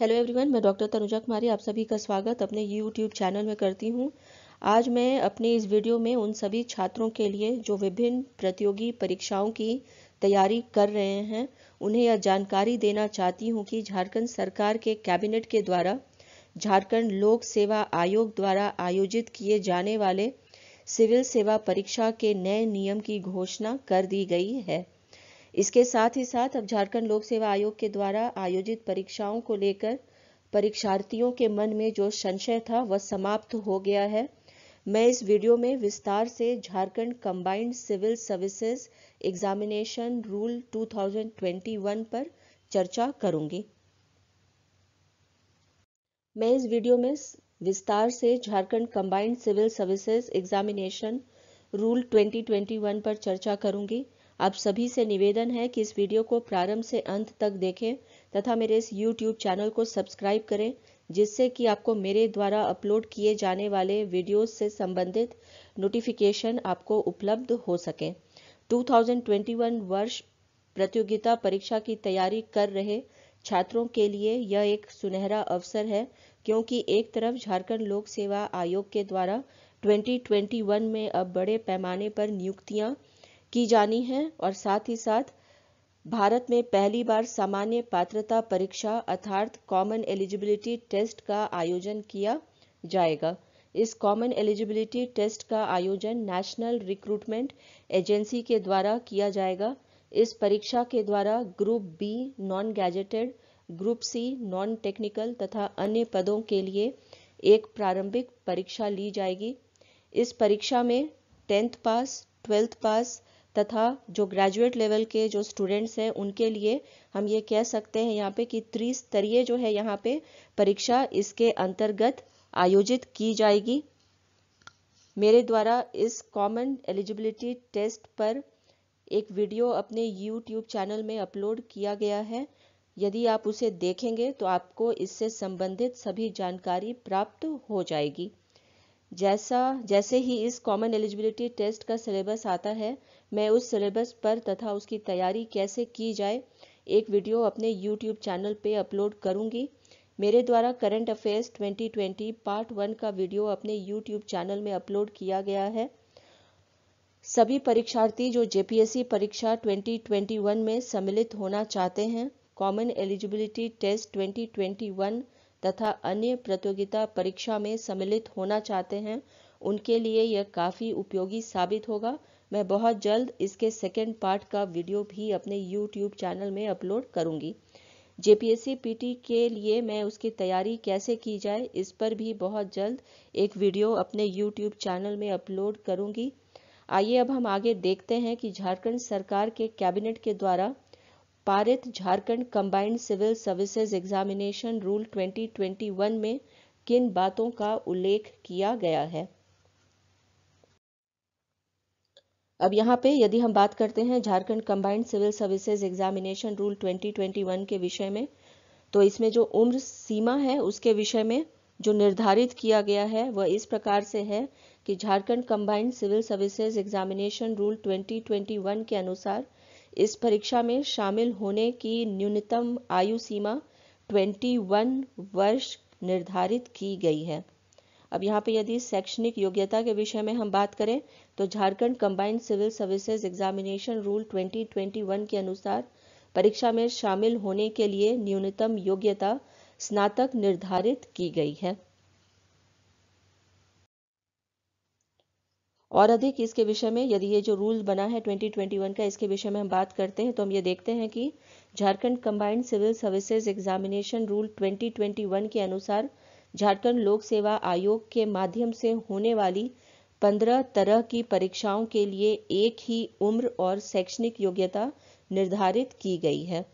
hello everyone मैं doctor Tanuja Kumari आप सभी का स्वागत अपने यूट्यूब चैनल में करती हूँ आज मैं अपने इस वीडियो में उन सभी छात्रों के लिए जो विभिन्न प्रतियोगी परीक्षाओं की तैयारी कर रहे हैं उन्हें यह जानकारी देना चाहती हूँ कि झारखंड सरकार के कैबिनेट के द्वारा झारखंड लोक सेवा आयोग द्वारा आयोजित किए जाने वाले सिविल सेवा परीक्षा के नए नियम की घोषणा कर दी गई है इसके साथ ही साथ अब झारखंड लोक सेवा आयोग के द्वारा आयोजित परीक्षाओं को लेकर परीक्षार्थियों के मन में जो संशय था वह समाप्त हो गया है मैं इस वीडियो में विस्तार से Jharkhand combined civil services examination rule 2021 पर चर्चा करूंगी मैं इस वीडियो में विस्तार से Jharkhand combined civil services examination rule 2021 पर चर्चा करूंगी आप सभी से निवेदन है कि इस वीडियो को प्रारंभ से अंत तक देखें तथा मेरे इस YouTube चैनल को सब्सक्राइब करें जिससे कि आपको मेरे द्वारा अपलोड किए जाने वाले वीडियोस से संबंधित नोटिफिकेशन आपको उपलब्ध हो सके 2021 वर्ष प्रतियोगिता परीक्षा की तैयारी कर रहे छात्रों के लिए यह एक सुनहरा अवसर है क्योंकि एक तरफ झारखंड लोक सेवा आयोग के द्वारा 2021 में अब बड़े पैमाने पर नियुक्तियां की जानी है और साथ ही साथ भारत में पहली बार सामान्य पात्रता परीक्षा अर्थात कॉमन एलिजिबिलिटी टेस्ट का आयोजन किया जाएगा इस कॉमन एलिजिबिलिटी टेस्ट का आयोजन नेशनल रिक्रूटमेंट एजेंसी के द्वारा किया जाएगा इस परीक्षा के द्वारा group B non gazetted group C non technical तथा अन्य पदों के लिए एक प्रारंभिक परीक्षा ली जाएगी इस परीक्षा में टेंथ पास ट्वेल्थ पास तथा जो ग्रेजुएट लेवल के जो स्टूडेंट्स हैं उनके लिए हम ये कह सकते हैं यहाँ पे कि त्रिस्तरीय जो है यहाँ पे परीक्षा इसके अंतर्गत आयोजित की जाएगी मेरे द्वारा इस कॉमन एलिजिबिलिटी टेस्ट पर एक वीडियो अपने यूट्यूब चैनल में अपलोड किया गया है यदि आप उसे देखेंगे तो आपको इससे संबंधित सभी जानकारी प्राप्त हो जाएगी जैसा जैसे ही इस कॉमन एलिजिबिलिटी टेस्ट का सिलेबस आता है मैं उस सिलेबस पर तथा उसकी तैयारी कैसे की जाए एक वीडियो अपने यूट्यूब चैनल पे अपलोड करूँगी मेरे द्वारा करंट अफेयर्स 2020 पार्ट वन का वीडियो अपने यूट्यूब चैनल में अपलोड किया गया है सभी परीक्षार्थी जो जेपीएससी परीक्षा 2021 में सम्मिलित होना चाहते हैं कॉमन एलिजिबिलिटी टेस्ट 2021 तथा अन्य प्रतियोगिता परीक्षा में सम्मिलित होना चाहते हैं उनके लिए यह काफ़ी उपयोगी साबित होगा मैं बहुत जल्द इसके सेकेंड पार्ट का वीडियो भी अपने यूट्यूब चैनल में अपलोड करूँगी जेपीएससी पीटी के लिए मैं उसकी तैयारी कैसे की जाए इस पर भी बहुत जल्द एक वीडियो अपने यूट्यूब चैनल में अपलोड करूँगी आइए अब हम आगे देखते हैं कि झारखंड सरकार के कैबिनेट के द्वारा पारित Jharkhand combined civil services examination rule 2021 में किन बातों का उल्लेख किया गया है अब यहाँ पे यदि हम बात करते हैं Jharkhand combined civil services examination rule 2021 के विषय में तो इसमें जो उम्र सीमा है उसके विषय में जो निर्धारित किया गया है वह इस प्रकार से है कि Jharkhand combined civil services examination rule 2021 के अनुसार इस परीक्षा में शामिल होने की न्यूनतम आयु सीमा 21 वर्ष निर्धारित की गई है अब यहाँ पे यदि शैक्षणिक योग्यता के विषय में हम बात करें तो Jharkhand combined civil services examination rule 2021 के अनुसार परीक्षा में शामिल होने के लिए न्यूनतम योग्यता स्नातक निर्धारित की गई है और अधिक इसके विषय में यदि ये जो रूल बना है 2021 का इसके विषय में हम बात करते हैं तो हम ये देखते हैं कि Jharkhand combined civil services examination rule 2021 के अनुसार झारखंड लोक सेवा आयोग के माध्यम से होने वाली 15 तरह की परीक्षाओं के लिए एक ही उम्र और शैक्षणिक योग्यता निर्धारित की गई है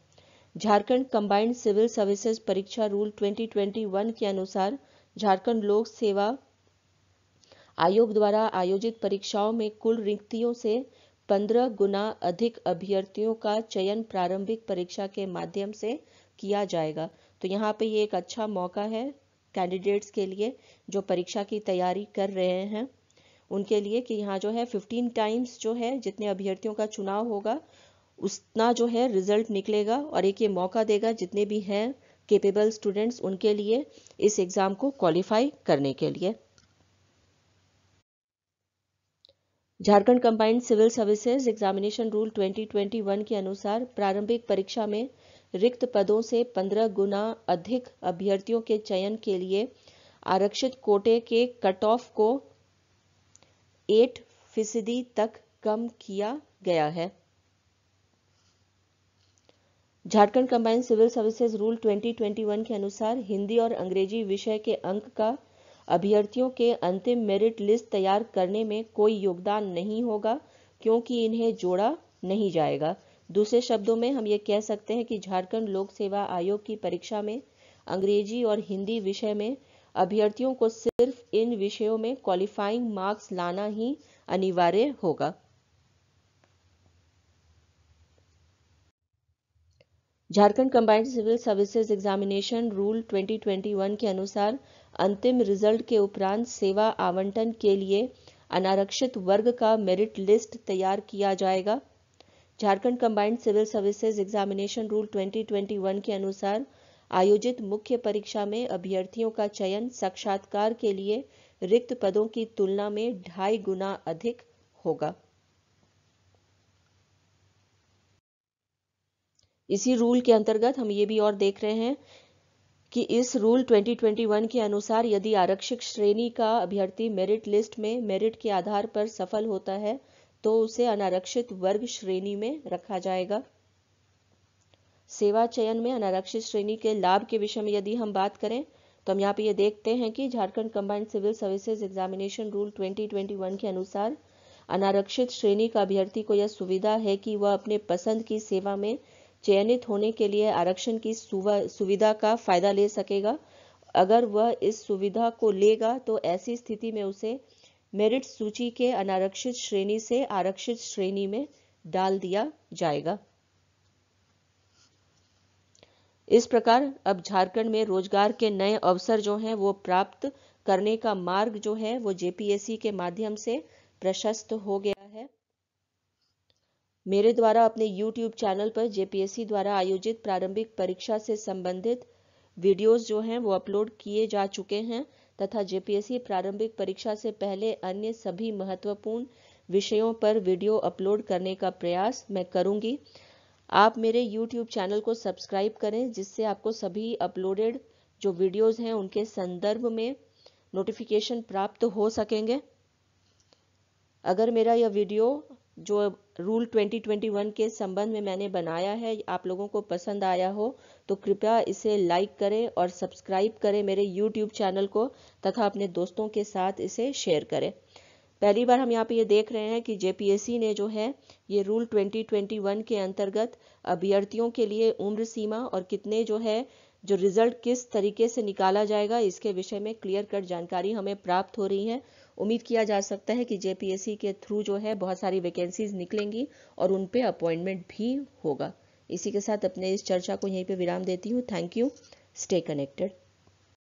झारखंड कंबाइंड सिविल सर्विसेज परीक्षा रूल ट्वेंटी के अनुसार झारखंड लोक सेवा आयोग द्वारा आयोजित परीक्षाओं में कुल रिक्तियों से पंद्रह गुना अधिक अभ्यर्थियों का चयन प्रारंभिक परीक्षा के माध्यम से किया जाएगा तो यहाँ पे ये एक अच्छा मौका है कैंडिडेट्स के लिए जो परीक्षा की तैयारी कर रहे हैं उनके लिए कि यहाँ जो है 15 टाइम्स जो है जितने अभ्यर्थियों का चुनाव होगा उतना जो है रिजल्ट निकलेगा और एक ये मौका देगा जितने भी हैं केपेबल स्टूडेंट्स उनके लिए इस एग्ज़ाम को क्वालिफाई करने के लिए Jharkhand combined civil services examination rule 2021 के अनुसार प्रारंभिक परीक्षा में रिक्त पदों से 15 गुना अधिक अभ्यर्थियों के चयन के लिए आरक्षित कोटे के कट ऑफ को 8 फीसदी तक कम किया गया है Jharkhand combined civil services rule 2021 के अनुसार हिंदी और अंग्रेजी विषय के अंक का अभ्यर्थियों के अंतिम मेरिट लिस्ट तैयार करने में कोई योगदान नहीं होगा क्योंकि इन्हें जोड़ा नहीं जाएगा दूसरे शब्दों में हम ये कह सकते हैं कि झारखंड लोक सेवा आयोग की परीक्षा में अंग्रेजी और हिंदी विषय में अभ्यर्थियों को सिर्फ इन विषयों में क्वालिफाइंग मार्क्स लाना ही अनिवार्य होगा Jharkhand combined civil services examination rule 2021 के अनुसार अंतिम रिजल्ट के उपरांत सेवा आवंटन के लिए अनारक्षित वर्ग का मेरिट लिस्ट तैयार किया जाएगा Jharkhand combined civil services examination rule 2021 के अनुसार आयोजित मुख्य परीक्षा में अभ्यर्थियों का चयन साक्षात्कार के लिए रिक्त पदों की तुलना में ढाई गुना अधिक होगा इसी रूल के अंतर्गत हम ये भी और देख रहे हैं कि इस रूल 2021 के अनुसार यदि आरक्षित श्रेणी का अभ्यर्थी मेरिट लिस्ट में मेरिट के आधार पर सफल होता है तो उसे अनारक्षित वर्ग श्रेणी में रखा जाएगा सेवा चयन में अनारक्षित श्रेणी के लाभ के विषय में यदि हम बात करें तो हम यहाँ पे ये देखते हैं कि Jharkhand combined civil services examination rule 2021 के अनुसार अनारक्षित श्रेणी का अभ्यर्थी को यह सुविधा है कि वह अपने पसंद की सेवा में चयनित होने के लिए आरक्षण की सुविधा का फायदा ले सकेगा अगर वह इस सुविधा को लेगा तो ऐसी स्थिति में उसे मेरिट सूची के अनारक्षित श्रेणी से आरक्षित श्रेणी में डाल दिया जाएगा इस प्रकार अब झारखंड में रोजगार के नए अवसर जो हैं वो प्राप्त करने का मार्ग जो है वो जेपीएससी के माध्यम से प्रशस्त हो गया मेरे द्वारा अपने यूट्यूब चैनल पर जेपीएससी द्वारा आयोजित प्रारंभिक परीक्षा से संबंधित वीडियोस जो हैं वो अपलोड किए जा चुके हैं तथा जेपीएससी प्रारंभिक परीक्षा से पहले अन्य सभी महत्वपूर्ण विषयों पर वीडियो अपलोड करने का प्रयास मैं करूंगी आप मेरे यूट्यूब चैनल को सब्सक्राइब करें जिससे आपको सभी अपलोडेड जो वीडियोस हैं उनके संदर्भ में नोटिफिकेशन प्राप्त हो सकेंगे अगर मेरा यह वीडियो जो रूल 2021 के संबंध में मैंने बनाया है आप लोगों को पसंद आया हो तो कृपया इसे लाइक करें और सब्सक्राइब करें मेरे यूट्यूब चैनल को तथा अपने दोस्तों के साथ इसे शेयर करें पहली बार हम यहाँ पे ये देख रहे हैं कि जेपीएससी ने जो है ये रूल 2021 के अंतर्गत अभ्यर्थियों के लिए उम्र सीमा और कितने जो है जो रिजल्ट किस तरीके से निकाला जाएगा इसके विषय में क्लियर कट जानकारी हमें प्राप्त हो रही है उम्मीद किया जा सकता है कि जेपीएससी के थ्रू जो है बहुत सारी वैकेंसीज निकलेंगी और उन पे अपॉइंटमेंट भी होगा इसी के साथ अपने इस चर्चा को यहीं पे विराम देती हूँ थैंक यू स्टे कनेक्टेड